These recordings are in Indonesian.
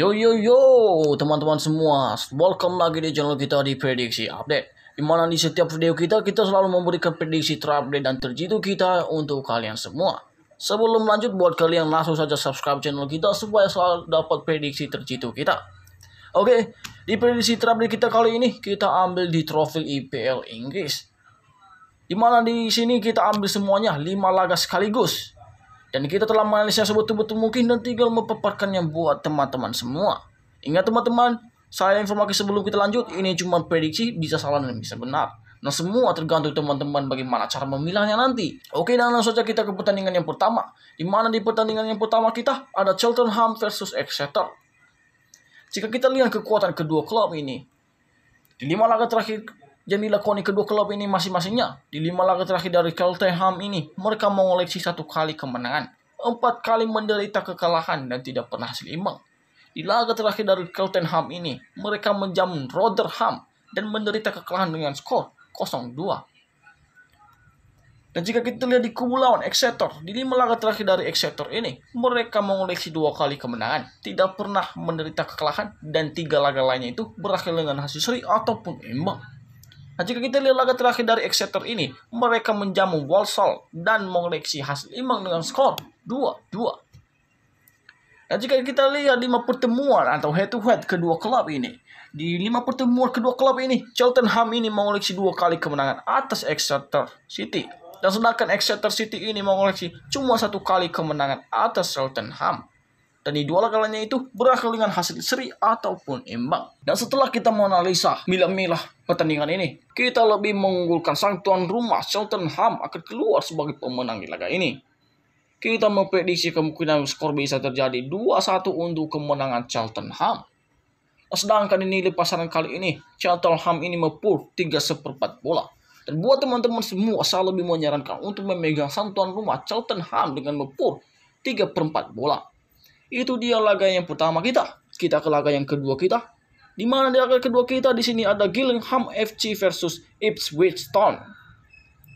Yo yo yo teman-teman semua, welcome lagi di channel kita di Prediksi Update. Di mana di setiap video kita kita selalu memberikan prediksi terupdate dan terjitu kita untuk kalian semua. Sebelum lanjut buat kalian langsung saja subscribe channel kita supaya selalu dapat prediksi terjitu kita. Oke, di prediksi terupdate kita kali ini kita ambil di trofi IPL Inggris. Di mana di sini kita ambil semuanya 5 laga sekaligus dan kita telah menganalisa sebetul-betul mungkin dan tinggal memaparkannya buat teman-teman semua. Ingat teman-teman, saya informasi sebelum kita lanjut, ini cuma prediksi, bisa salah dan bisa benar. Nah semua tergantung teman-teman bagaimana cara memilahnya nanti. Oke dan langsung saja kita ke pertandingan yang pertama. Di mana di pertandingan yang pertama kita ada Cheltenham versus Exeter. Jika kita lihat kekuatan kedua klub ini. Di lima laga terakhir jadi lakoni kedua klub ini masing-masingnya di lima laga terakhir dari Cheltenham ini mereka mengoleksi satu kali kemenangan, empat kali menderita kekalahan dan tidak pernah seimbang. Di laga terakhir dari Cheltenham ini mereka menjamu Rotherham dan menderita kekalahan dengan skor 0-2. Dan jika kita lihat di kubu lawan Exeter, di lima laga terakhir dari Exeter ini, mereka mengoleksi dua kali kemenangan, tidak pernah menderita kekalahan, dan tiga laga lainnya itu berakhir dengan hasil seri ataupun imbang. Nah, jika kita lihat laga terakhir dari Exeter ini, mereka menjamu Walsall dan mengoleksi hasil imbang dengan skor 2-2. Nah, jika kita lihat lima pertemuan atau head to head kedua klub ini, di lima pertemuan kedua klub ini, Cheltenham ini mengoleksi dua kali kemenangan atas Exeter City. Dan sedangkan Exeter City ini mengoleksi cuma satu kali kemenangan atas Cheltenham dan di dua kalanya itu berakhir dengan hasil seri ataupun imbang. Dan setelah kita menganalisa milah-milah pertandingan ini, kita lebih mengunggulkan sang tuan rumah Ham akan keluar sebagai pemenang di laga ini. Kita memprediksi kemungkinan skor bisa terjadi 2-1 untuk kemenangan Charlton Ham. Sedangkan nilai pasaran kali ini, Charlton Ham ini mepul 3 seperempat bola. Dan buat teman-teman semua, saya lebih menyarankan untuk memegang santuan tuan rumah Ham dengan mepur 3 perempat bola. Itu dia laga yang pertama kita. Kita ke laga yang kedua kita. Di mana di laga kedua kita di sini ada Gillingham FC versus Ipswich Town.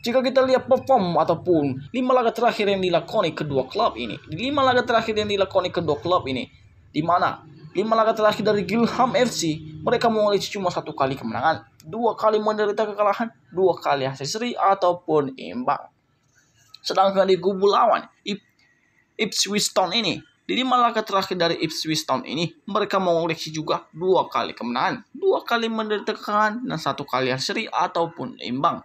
Jika kita lihat perform ataupun lima laga terakhir yang dilakoni kedua klub ini, lima laga terakhir yang dilakoni kedua klub ini, di mana lima laga terakhir dari Gillingham FC, mereka mengalami cuma satu kali kemenangan, dua kali menderita kekalahan, dua kali hasil seri ataupun imbang. Sedangkan di kubu lawan Ipswich Town ini, di lima laga terakhir dari Ipswich Town ini, mereka mengoleksi juga dua kali kemenangan, dua kali menderita kekalahan, dan satu kali yang seri ataupun imbang.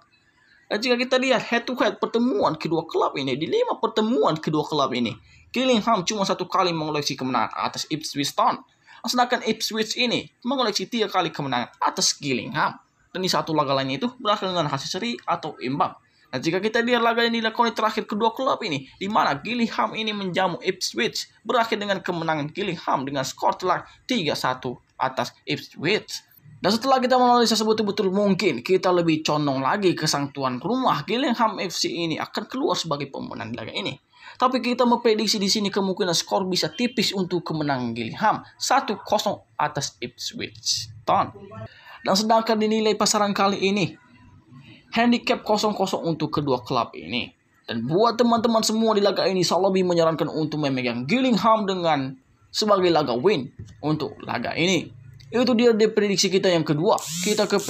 Dan jika kita lihat head to head pertemuan kedua klub ini, di lima pertemuan kedua klub ini, Killingham cuma satu kali mengoleksi kemenangan atas Ipswich Town. Sedangkan Ipswich ini mengoleksi tiga kali kemenangan atas Killingham, Dan di satu laga lainnya itu berakhir dengan hasil seri atau imbang. Nah, jika kita lihat laga yang dilakoni terakhir kedua klub ini, di mana Gillingham ini menjamu Ipswich, berakhir dengan kemenangan Gillingham dengan skor telak 3-1 atas Ipswich. Dan setelah kita menganalisa sebetul-betul mungkin, kita lebih condong lagi ke sang tuan rumah Gillingham FC ini akan keluar sebagai pemenang laga ini. Tapi kita memprediksi di sini kemungkinan skor bisa tipis untuk kemenangan Gillingham 1-0 atas Ipswich Town. Dan sedangkan dinilai pasaran kali ini, handicap 0-0 untuk kedua klub ini. Dan buat teman-teman semua di laga ini, Salomi menyarankan untuk memegang Gillingham dengan sebagai laga win untuk laga ini. Itu dia di prediksi kita yang kedua. Kita ke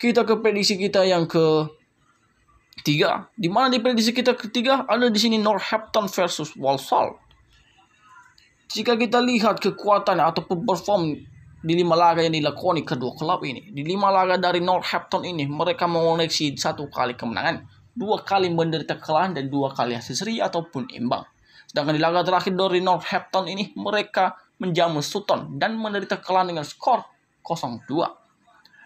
kita ke prediksi kita yang ke tiga. Di mana di prediksi kita ketiga ada di sini Northampton versus Walsall. Jika kita lihat kekuatan atau perform di lima laga yang dilakoni kedua klub ini. Di lima laga dari Northampton ini, mereka mengoleksi satu kali kemenangan, dua kali menderita kekalahan, dan dua kali hasil seri ataupun imbang. Sedangkan di laga terakhir dari Northampton ini, mereka menjamu Sutton dan menderita kekalahan dengan skor 0-2.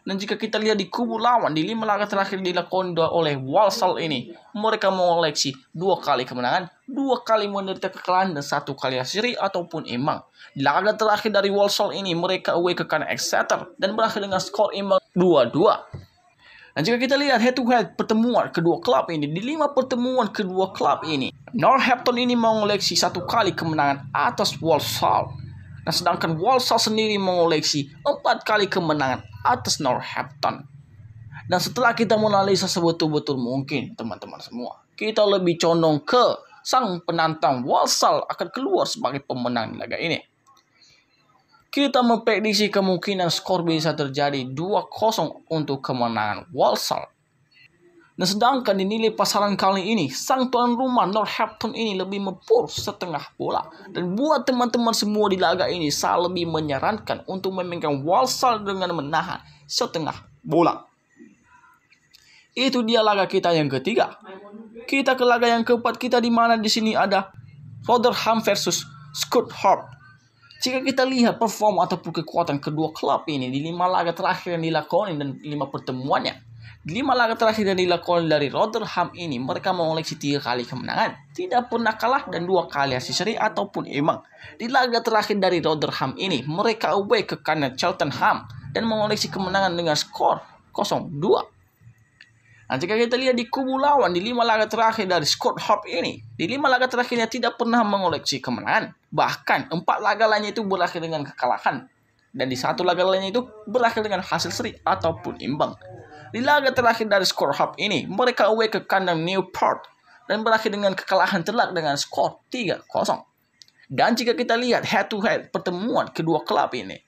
Dan jika kita lihat di kubu lawan di lima laga terakhir dilakukan oleh Walsall ini, mereka mengoleksi dua kali kemenangan, dua kali menderita kekalahan dan satu kali seri ataupun imbang. Di laga terakhir dari Walsall ini, mereka away ke kanan Exeter dan berakhir dengan skor imbang 2-2. Dan jika kita lihat head to head pertemuan kedua klub ini, di lima pertemuan kedua klub ini, Northampton ini mengoleksi satu kali kemenangan atas Walsall Nah, sedangkan Walsall sendiri mengoleksi empat kali kemenangan atas Northampton. Dan setelah kita menganalisa sebetul-betul mungkin, teman-teman semua, kita lebih condong ke sang penantang Walsall akan keluar sebagai pemenang laga ini. Kita memprediksi kemungkinan skor bisa terjadi 2-0 untuk kemenangan Walsall. Nah sedangkan nilai pasaran kali ini, sang tuan rumah Northampton ini lebih mempur setengah bola. Dan buat teman-teman semua di laga ini, saya lebih menyarankan untuk memainkan Walsall dengan menahan setengah bola. Itu dia laga kita yang ketiga. Kita ke laga yang keempat kita di mana di sini ada Rotherham versus Hart. Jika kita lihat performa ataupun kekuatan kedua klub ini di lima laga terakhir yang dilakoni dan lima pertemuannya, Lima laga terakhir yang dilakukan dari Rotherham ini mereka mengoleksi tiga kali kemenangan, tidak pernah kalah dan dua kali hasil seri ataupun imbang. Di laga terakhir dari Rotherham ini mereka away ke kandang Cheltenham dan mengoleksi kemenangan dengan skor 0-2. Nah, jika kita lihat di kubu lawan di lima laga terakhir dari Scott Hope ini, di lima laga terakhirnya tidak pernah mengoleksi kemenangan. Bahkan empat laga lainnya itu berakhir dengan kekalahan dan di satu laga lainnya itu berakhir dengan hasil seri ataupun imbang. Di laga terakhir dari skor hub ini, mereka away ke kandang Newport dan berakhir dengan kekalahan telak dengan skor 3-0. Dan jika kita lihat head to head pertemuan kedua klub ini,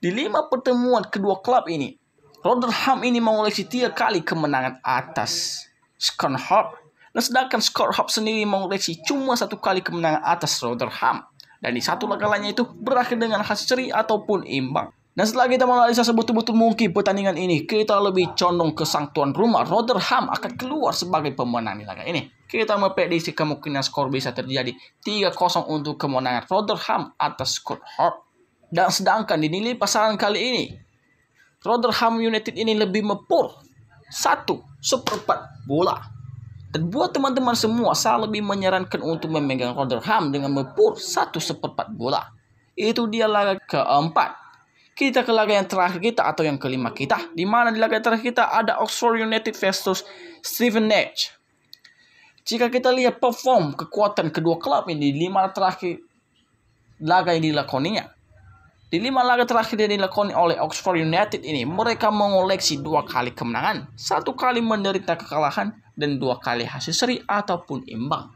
di lima pertemuan kedua klub ini, Rotherham ini mengoleksi tiga kali kemenangan atas Scunthorpe, dan sedangkan Skorhub sendiri mengoleksi cuma satu kali kemenangan atas Rotherham. Dan di satu laga lainnya itu berakhir dengan hasil seri ataupun imbang. Dan setelah kita menganalisa sebetul-betul mungkin pertandingan ini, kita lebih condong ke sang tuan rumah Rotherham akan keluar sebagai pemenang di laga ini. Kita memprediksi kemungkinan skor bisa terjadi 3-0 untuk kemenangan Rotherham atas Hart. Dan sedangkan di dinilai pasaran kali ini, Rotherham United ini lebih mepur satu seperempat bola dan buat teman-teman semua, saya lebih menyarankan untuk memegang Rotherham dengan mempur satu seperempat bola. Itu dia laga keempat. Kita ke laga yang terakhir kita atau yang kelima kita. Di mana di laga terakhir kita ada Oxford United versus Edge. Jika kita lihat perform kekuatan kedua klub ini di lima terakhir laga yang dilakoninya, di lima laga terakhir yang dilakoni oleh Oxford United ini, mereka mengoleksi dua kali kemenangan, satu kali menderita kekalahan, dan dua kali hasil seri ataupun imbang.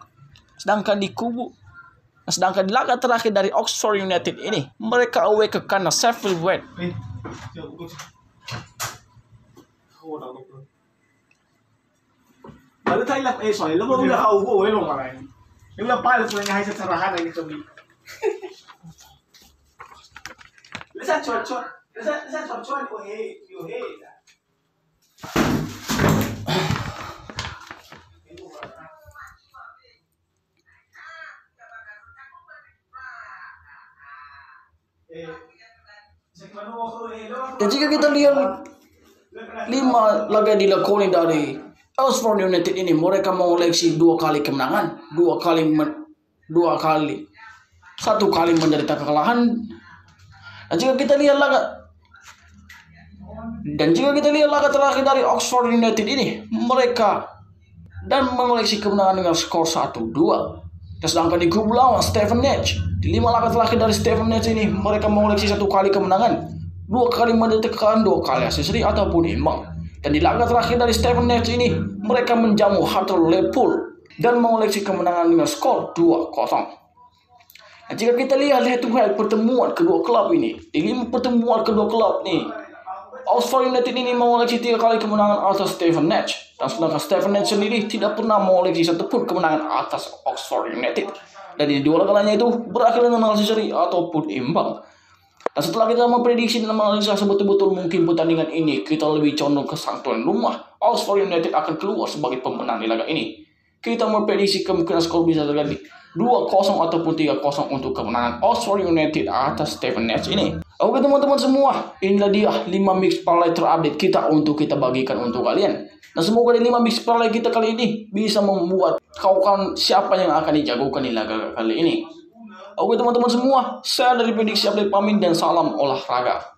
Sedangkan di kubu Sedangkan di laga terakhir dari Oxford United ini, mereka away ke kandang Sheffield Wednesday. Ada Thailand, eh, sorry. Alam mo, kau ka ubo, eh, lumaray. Yung lang pala, sa nangyayas sa sarahan, ay nito, Lisa Lisa, lisa chochoa ni ohe, ni ohe. Dan jika kita lihat lima laga dilakoni dari Oxford United ini, mereka mengoleksi dua kali kemenangan, dua kali dua kali, satu kali menderita kekalahan, dan jika kita lihat laga dan jika kita lihat laga terakhir dari Oxford United ini, mereka dan mengoleksi kemenangan dengan skor 1-2. Sedangkan di grup lawan Stephen Nash, di lima laga terakhir dari Stephen Nash ini, mereka mengoleksi satu kali kemenangan, dua kali mendetekkan, dua kali asisri ataupun imbang. Dan di laga terakhir dari Stephen Nash ini, mereka menjamu Hartlepool dan mengoleksi kemenangan dengan skor 2-0. Jika kita lihat lihat Tuhan pertemuan kedua klub ini, ini pertemuan kedua klub ni. Oxford United ini mengoleksi tiga kali kemenangan atas Stevenage dan sedangkan Stevenage sendiri tidak pernah mengoleksi pun kemenangan atas Oxford United dan di dua kalanya itu berakhir dengan hasil seri ataupun imbang. Dan setelah kita memprediksi dan menganalisa sebetul-betul mungkin pertandingan ini, kita lebih condong ke sang rumah. Oxford United akan keluar sebagai pemenang di laga ini. Kita memprediksi kemungkinan skor bisa terjadi 2-0 ataupun 3-0 untuk kemenangan Oxford United atas Stephen Nets ini. Oke teman-teman semua, inilah dia 5 mix parlay terupdate kita untuk kita bagikan untuk kalian. Nah semoga di 5 mix parlay kita kali ini bisa membuat kau kan siapa yang akan dijagokan di laga kali ini. Oke teman-teman semua, saya dari prediksi update pamit dan salam olahraga.